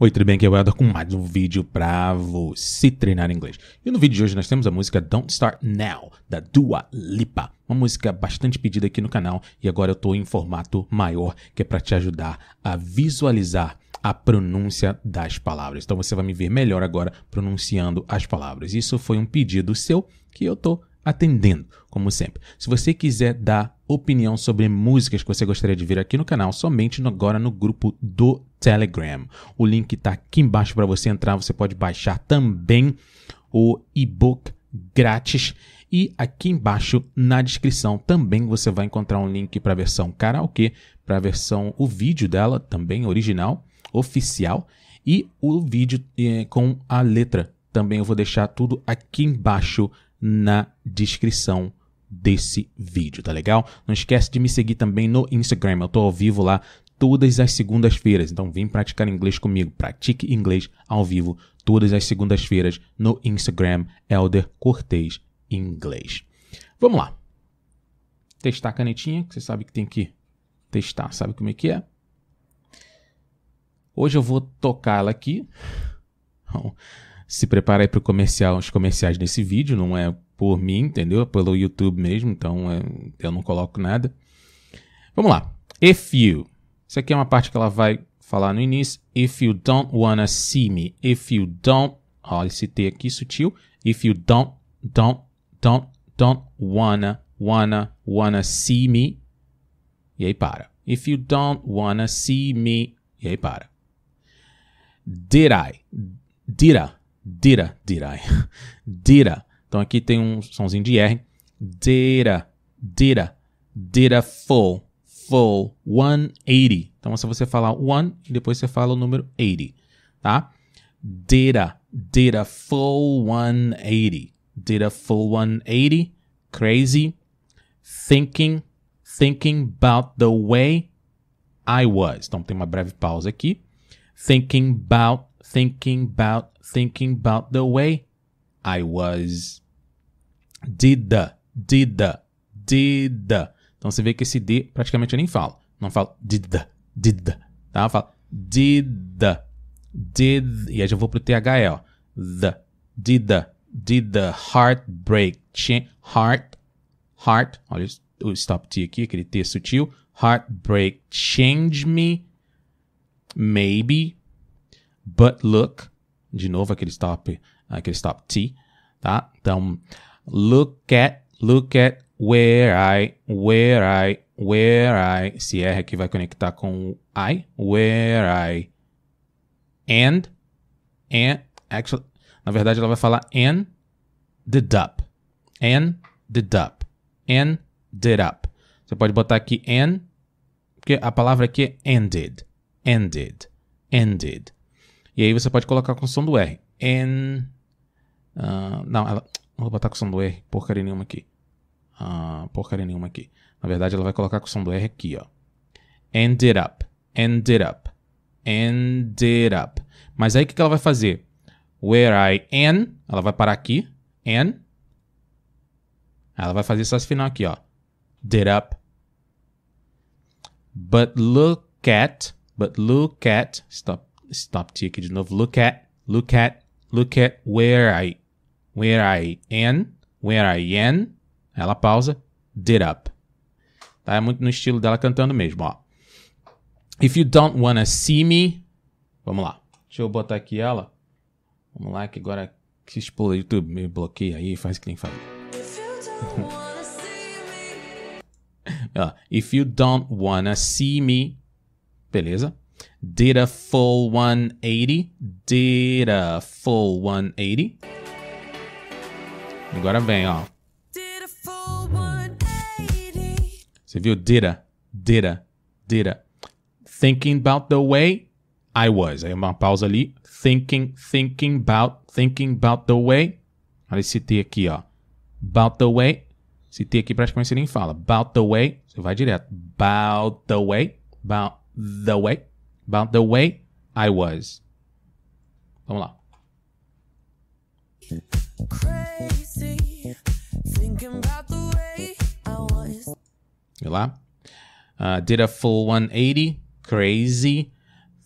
Oi, tudo bem? Aqui é o Helder com mais um vídeo para você treinar inglês. E no vídeo de hoje nós temos a música Don't Start Now, da Dua Lipa. Uma música bastante pedida aqui no canal e agora eu estou em formato maior, que é para te ajudar a visualizar a pronúncia das palavras. Então você vai me ver melhor agora pronunciando as palavras. Isso foi um pedido seu que eu estou atendendo, como sempre. Se você quiser dar opinião sobre músicas que você gostaria de ver aqui no canal, somente no, agora no grupo do Telegram. O link está aqui embaixo para você entrar. Você pode baixar também o e-book grátis. E aqui embaixo na descrição também você vai encontrar um link para a versão karaokê, para a versão, o vídeo dela também original, oficial, e o vídeo eh, com a letra. Também eu vou deixar tudo aqui embaixo na descrição desse vídeo, tá legal? Não esquece de me seguir também no Instagram, eu tô ao vivo lá todas as segundas-feiras. Então vem praticar inglês comigo, pratique inglês ao vivo todas as segundas-feiras no Instagram Elder Cortez Inglês. Vamos lá. Testar a canetinha, que você sabe que tem que testar, sabe como é que é? Hoje eu vou tocar ela aqui. Então, se prepara aí para comercial, os comerciais desse vídeo, não é por mim, entendeu? Pelo YouTube mesmo, então é, eu não coloco nada. Vamos lá. If you. Isso aqui é uma parte que ela vai falar no início. If you don't wanna see me. If you don't. Olha esse T aqui sutil. If you don't, don't, don't, don't wanna, wanna, wanna see me. E aí para. If you don't wanna see me. E aí para. Did I? Did I? Did I? Did I? Did I? Então aqui tem um somzinho de R. Data, data, data full, full, 180. Então é só você falar one e depois você fala o número 80, tá? Data, data full 180. Data full 180, crazy, thinking, thinking about the way I was. Então tem uma breve pausa aqui. Thinking about, thinking about, thinking about the way I was. Did, did, did. Então você vê que esse D praticamente eu nem falo. Não falo did, did. Tá? Eu falo did, did. E aí já vou pro THE, ó. The, did, did the heartbreak. Heart, heart. Olha o stop T aqui, aquele T sutil. Heartbreak change me. Maybe. But look. De novo aquele stop aquele stop T, tá? Então, look at, look at where I, where I, where I, esse R aqui vai conectar com o I, where I, and, and, actually, na verdade ela vai falar and the up, and the up, and the up. Você pode botar aqui and, porque a palavra aqui é ended, ended, ended. E aí você pode colocar com o som do R, and ah, não, ela. Vou botar com o som do R, porcaria nenhuma aqui. Uh, porcaria nenhuma aqui. Na verdade, ela vai colocar com o som do R aqui, ó. Ended up. Ended up. Ended up. Mas aí o que, que ela vai fazer? Where I am. Ela vai parar aqui. And. Ela vai fazer só esse final aqui, ó. Did up. But look at. But look at. Stop. Stop T aqui de novo. Look at. Look at. Look at where I Where I am, where I am, ela pausa, did up. Tá? É muito no estilo dela cantando mesmo, ó. If you don't wanna see me. Vamos lá. Deixa eu botar aqui ela. Vamos lá, que agora que explode o YouTube, me bloqueia aí, faz o que tem que fazer. If you don't wanna see me. Beleza? Did a full 180. Did a full 180. Agora vem, ó. Você viu? Dida, dida, dida. Thinking about the way I was. Aí uma pausa ali. Thinking, thinking about, thinking about the way. Olha esse T aqui, ó. About the way. Esse T aqui praticamente você nem fala. About the way. Você vai direto. About the way. About the way. About the way I was. Vamos lá. lá. Uh, did a full 180, crazy,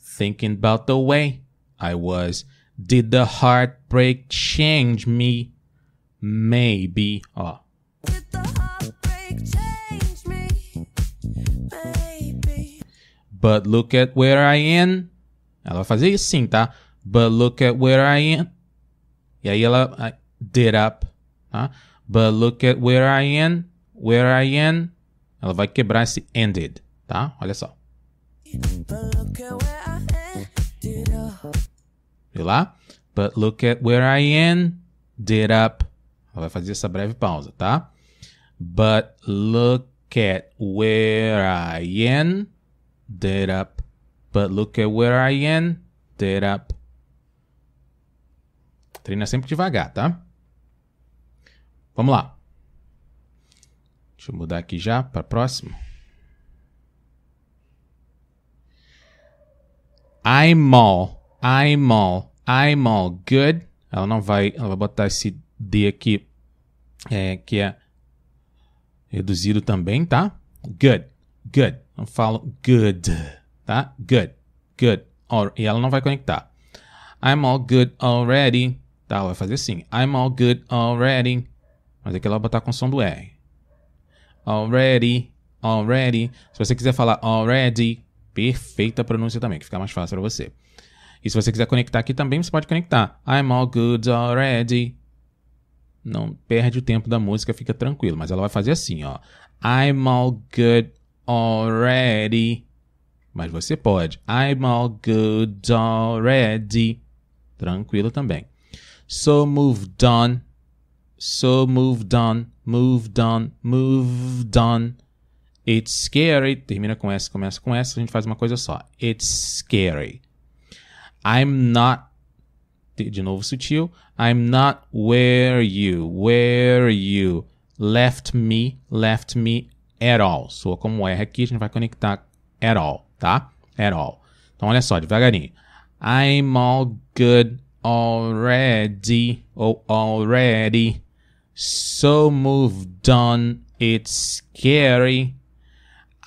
thinking about the way I was. Did the heartbreak change me? Maybe. Oh. Me? Maybe. But look at where I am. Ela vai fazer isso sim, tá? But look at where I am. E aí ela did up, tá? But look at where I am, where I am. Ela vai quebrar esse ended, tá? Olha só. Viu lá? But look at where I am, did up. Ela vai fazer essa breve pausa, tá? But look at where I am, did up. But look at where I am, did up. Treina é sempre devagar, tá? Vamos lá. Deixa eu mudar aqui já para próximo. I'm all, I'm all, I'm all good. Ela não vai, ela vai botar esse D aqui, é, que é reduzido também, tá? Good, good. Eu falo good, tá? Good, good. E ela não vai conectar. I'm all good already. Tá, vai fazer assim. I'm all good already. Mas aqui ela vai botar com som do R. Already, already. Se você quiser falar already, perfeita pronúncia também, que fica mais fácil para você. E se você quiser conectar aqui também, você pode conectar. I'm all good already. Não perde o tempo da música, fica tranquilo. Mas ela vai fazer assim, ó. I'm all good already. Mas você pode. I'm all good already. Tranquilo também. So moved on. So moved on. Moved on. Moved on. It's scary. Termina com S, começa com S, a gente faz uma coisa só. It's scary. I'm not. De novo sutil. I'm not where you, where you left me, left me at all. Soa como R aqui, a gente vai conectar at all, tá? At all. Então olha só, devagarinho. I'm all good already, oh, already so moved on, it's scary.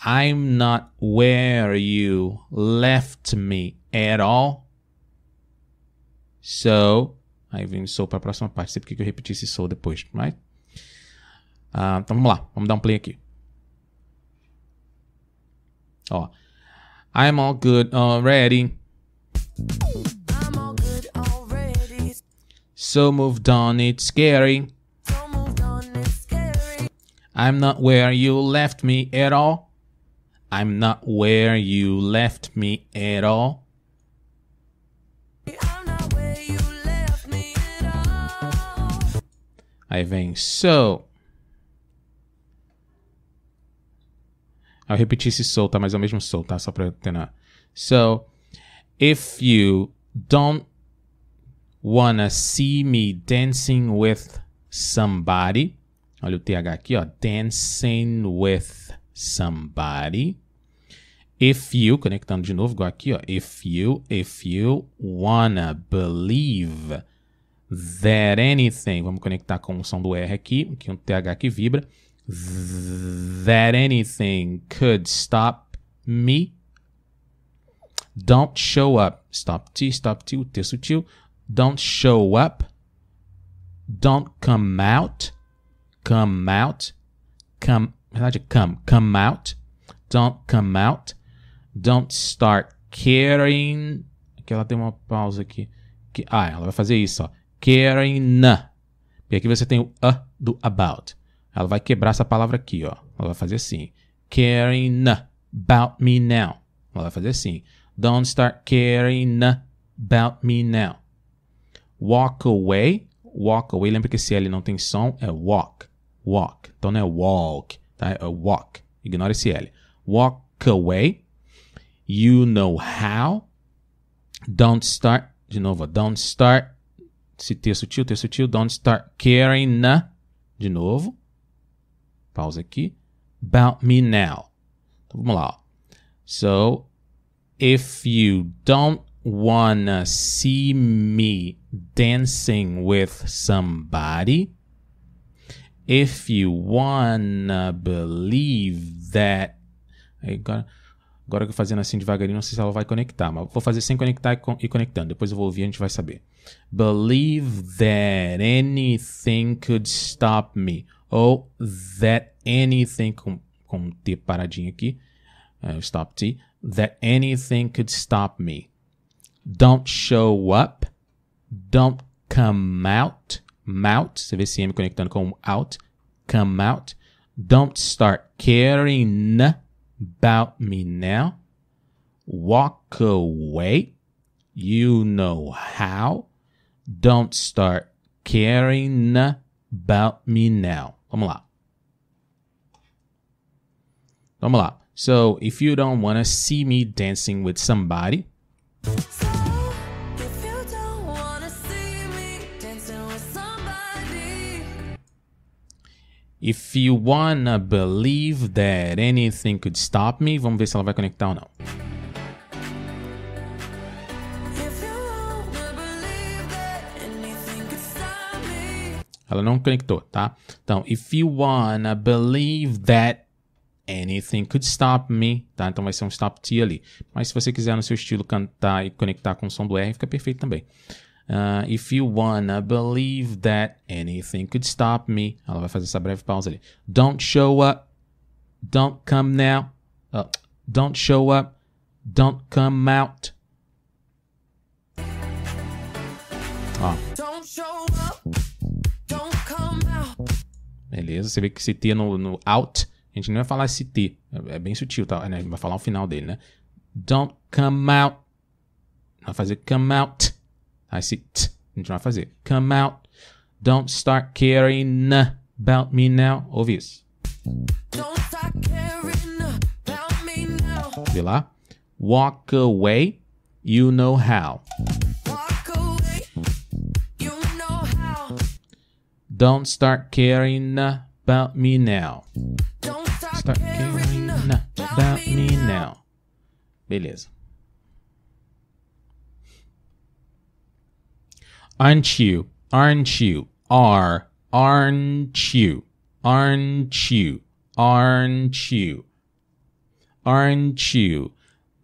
I'm not where you left me at all. So, aí vem sou para a próxima parte. Sei porque eu repeti esse sou depois, mas. Uh, então vamos lá, vamos dar um play aqui. i I'm all good already. So moved on, it's scary. I'm not where you left me at all. I'm not where you left me at all. Me at I think so. I'll repeat esse soul, Mas é o mesmo soul, Só pra treinar. So, if you don't Wanna See Me Dancing with Somebody. Olha o TH aqui, ó. Dancing with Somebody. If you, conectando de novo, igual aqui, ó. If you, if you wanna believe that anything. Vamos conectar com o som do R aqui, que um TH que vibra. That anything could stop me. Don't show up. Stop T, stop T, o T sutil don't show up, don't come out, come out, come, na verdade, come, come out, don't come out, don't start caring. Aqui ela tem uma pausa aqui. Que, ah, ela vai fazer isso, ó. Caring. E aqui você tem o a do about. Ela vai quebrar essa palavra aqui, ó. Ela vai fazer assim. Caring about me now. Ela vai fazer assim. Don't start caring about me now. Walk away. Walk away. Lembra que esse L não tem som. É walk. Walk. Então não é walk. Tá? É walk. Ignora esse L. Walk away. You know how. Don't start. De novo, don't start. Se ter sutil, ter sutil. Don't start caring. Né? De novo. Pausa aqui. About me now. Então vamos lá. So, if you don't wanna see me dancing with somebody, if you wanna believe that. Agora, agora que fazendo assim devagarinho, não sei se ela vai conectar, mas vou fazer sem conectar e conectando. Depois eu vou ouvir e a gente vai saber. Believe that anything could stop me. Ou that anything. Com, com T paradinho aqui. Uh, stop T. That anything could stop me. Don't show up. don't come out, mouth, você vê se M conectando com out, come out. Don't start caring about me now. Walk away. You know how. Don't start caring about me now. Vamos lá. Vamos lá. So, if you don't want to see me dancing with somebody. If you wanna believe that anything could stop me, vamos ver se ela vai conectar ou não. Ela não conectou, tá? Então, if you wanna believe that anything could stop me, tá? Então vai ser um stop T ali. Mas se você quiser no seu estilo cantar e conectar com o som do R, fica perfeito também. Uh, if you wanna believe that anything could stop me. Ela vai fazer essa breve pausa ali. Don't show up. Don't come now. Uh, don't show up. Don't come out. Ó. Don't show up. Don't come out. Beleza, você vê que esse T no, no out, a gente não vai falar esse T. É bem sutil, tá? A gente vai falar o final dele, né? Don't come out. Vai fazer come out. Aí se t, a gente vai fazer. Come out, don't start caring about me now. Ouve isso. Don't start caring about me now. Vê lá. Walk away, you know how. Walk away, you know how. Don't start caring about me now. Don't start, start caring about me now. Beleza. Aren't you? Aren't you? Are. Aren't you? Aren't you? Aren't you? Aren't you?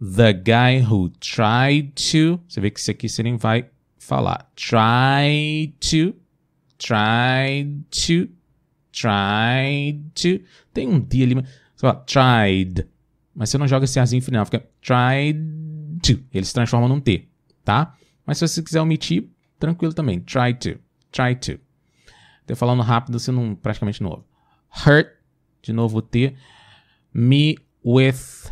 The guy who tried to. Você vê que isso aqui você nem vai falar. Try to. Tried to. Tried to. Tem um D ali. Você fala tried. Mas você não joga esse azinho final. Fica tried to. Ele se transforma num T. Tá? Mas se você quiser omitir, tranquilo também. Try to. Try to. Tô falando rápido, sendo assim, não, praticamente novo. Hurt, de novo o T. Me with.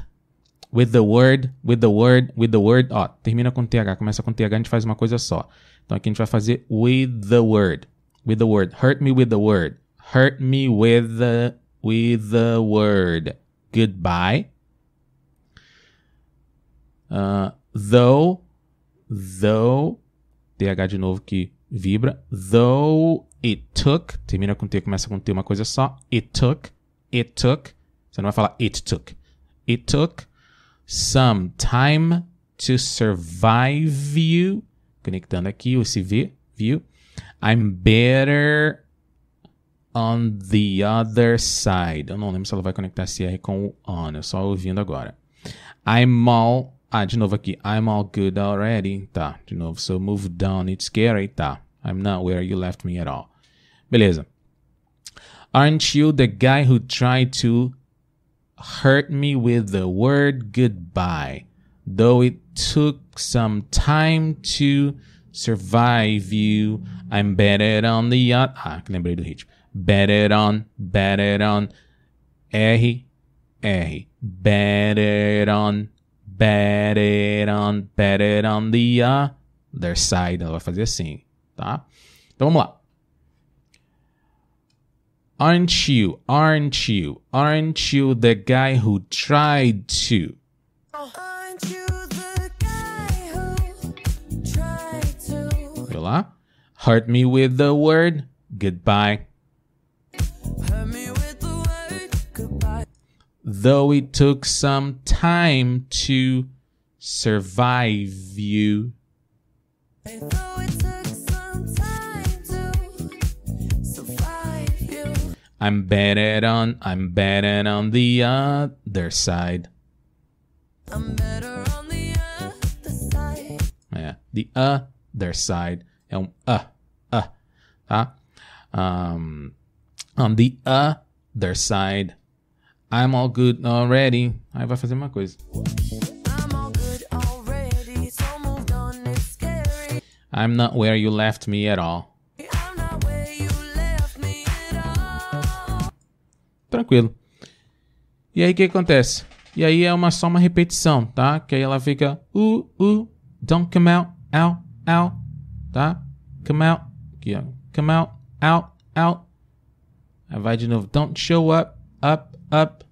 With the word, with the word, with the word. Ó, termina com TH, começa com TH, a gente faz uma coisa só. Então aqui a gente vai fazer with the word. With the word. Hurt me with the word. Hurt me with the, with the word. Goodbye. Uh, though, though, TH de novo que vibra. Though it took. Termina com T, começa com T, uma coisa só. It took. It took. Você não vai falar it took. It took some time to survive you. Conectando aqui o CV, view. I'm better on the other side. Eu não lembro se ela vai conectar CR com o on, eu só ouvindo agora. I'm all Ah, de novo aqui. I'm all good already. Tá, de novo. So move down, it's scary. Tá. I'm not where you left me at all. Beleza. Aren't you the guy who tried to hurt me with the word goodbye? Though it took some time to survive you, I'm better on the yacht. Ah, lembrei do ritmo. Better on, better on. R, R. Better on, bet it on, bet it on the other side. Ela vai fazer assim, tá? Então vamos lá. Aren't you, aren't you, aren't you the guy who tried to? Viu lá? Hurt me with the word goodbye. though it took some time to survive you. I'm better on I'm better on the other side. I'm better on the other side. É, the other side é um uh, uh, Um, on the other side I'm all good already. Aí vai fazer uma coisa. Already, so on, I'm not where you left me at all. Me at all. Tranquilo. E aí o que acontece? E aí é uma só uma repetição, tá? Que aí ela fica uh uh don't come out out out, tá? Come out aqui, ó. Come out out out. Aí vai de novo. Don't show up up up.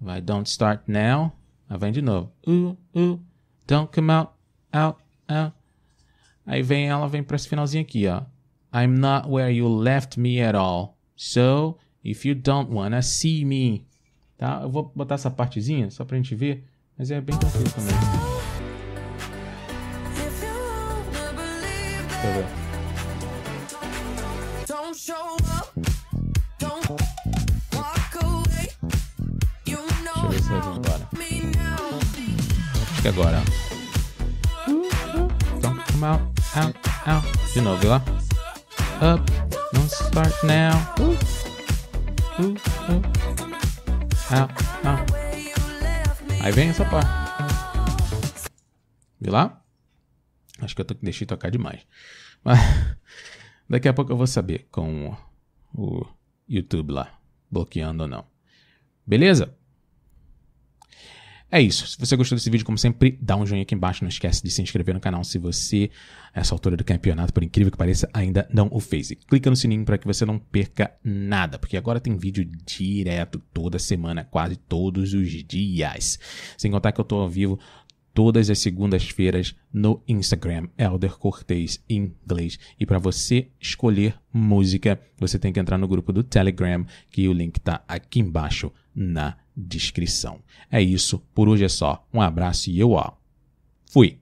Vai don't start now. Aí vem de novo. Uh, uh, don't come out, out, out. Aí vem ela, vem para esse finalzinho aqui, ó. I'm not where you left me at all. So, if you don't wanna see me. Tá? Eu vou botar essa partezinha só pra gente ver, mas é bem tranquilo também. Deixa eu ver. E agora? De novo, lá. Up, não start now. Uh, uh, uh. Aí vem essa parte. Viu lá? Acho que eu deixei tocar demais. Mas daqui a pouco eu vou saber com o YouTube lá, bloqueando ou não. Beleza? É isso. Se você gostou desse vídeo, como sempre, dá um joinha aqui embaixo. Não esquece de se inscrever no canal se você, essa altura do campeonato, por incrível que pareça, ainda não o fez. E clica no sininho para que você não perca nada, porque agora tem vídeo direto toda semana, quase todos os dias. Sem contar que eu tô ao vivo todas as segundas-feiras no Instagram, Elder Cortez em inglês. E para você escolher música, você tem que entrar no grupo do Telegram, que o link tá aqui embaixo na descrição descrição. É isso, por hoje é só. Um abraço e eu, ó. Fui.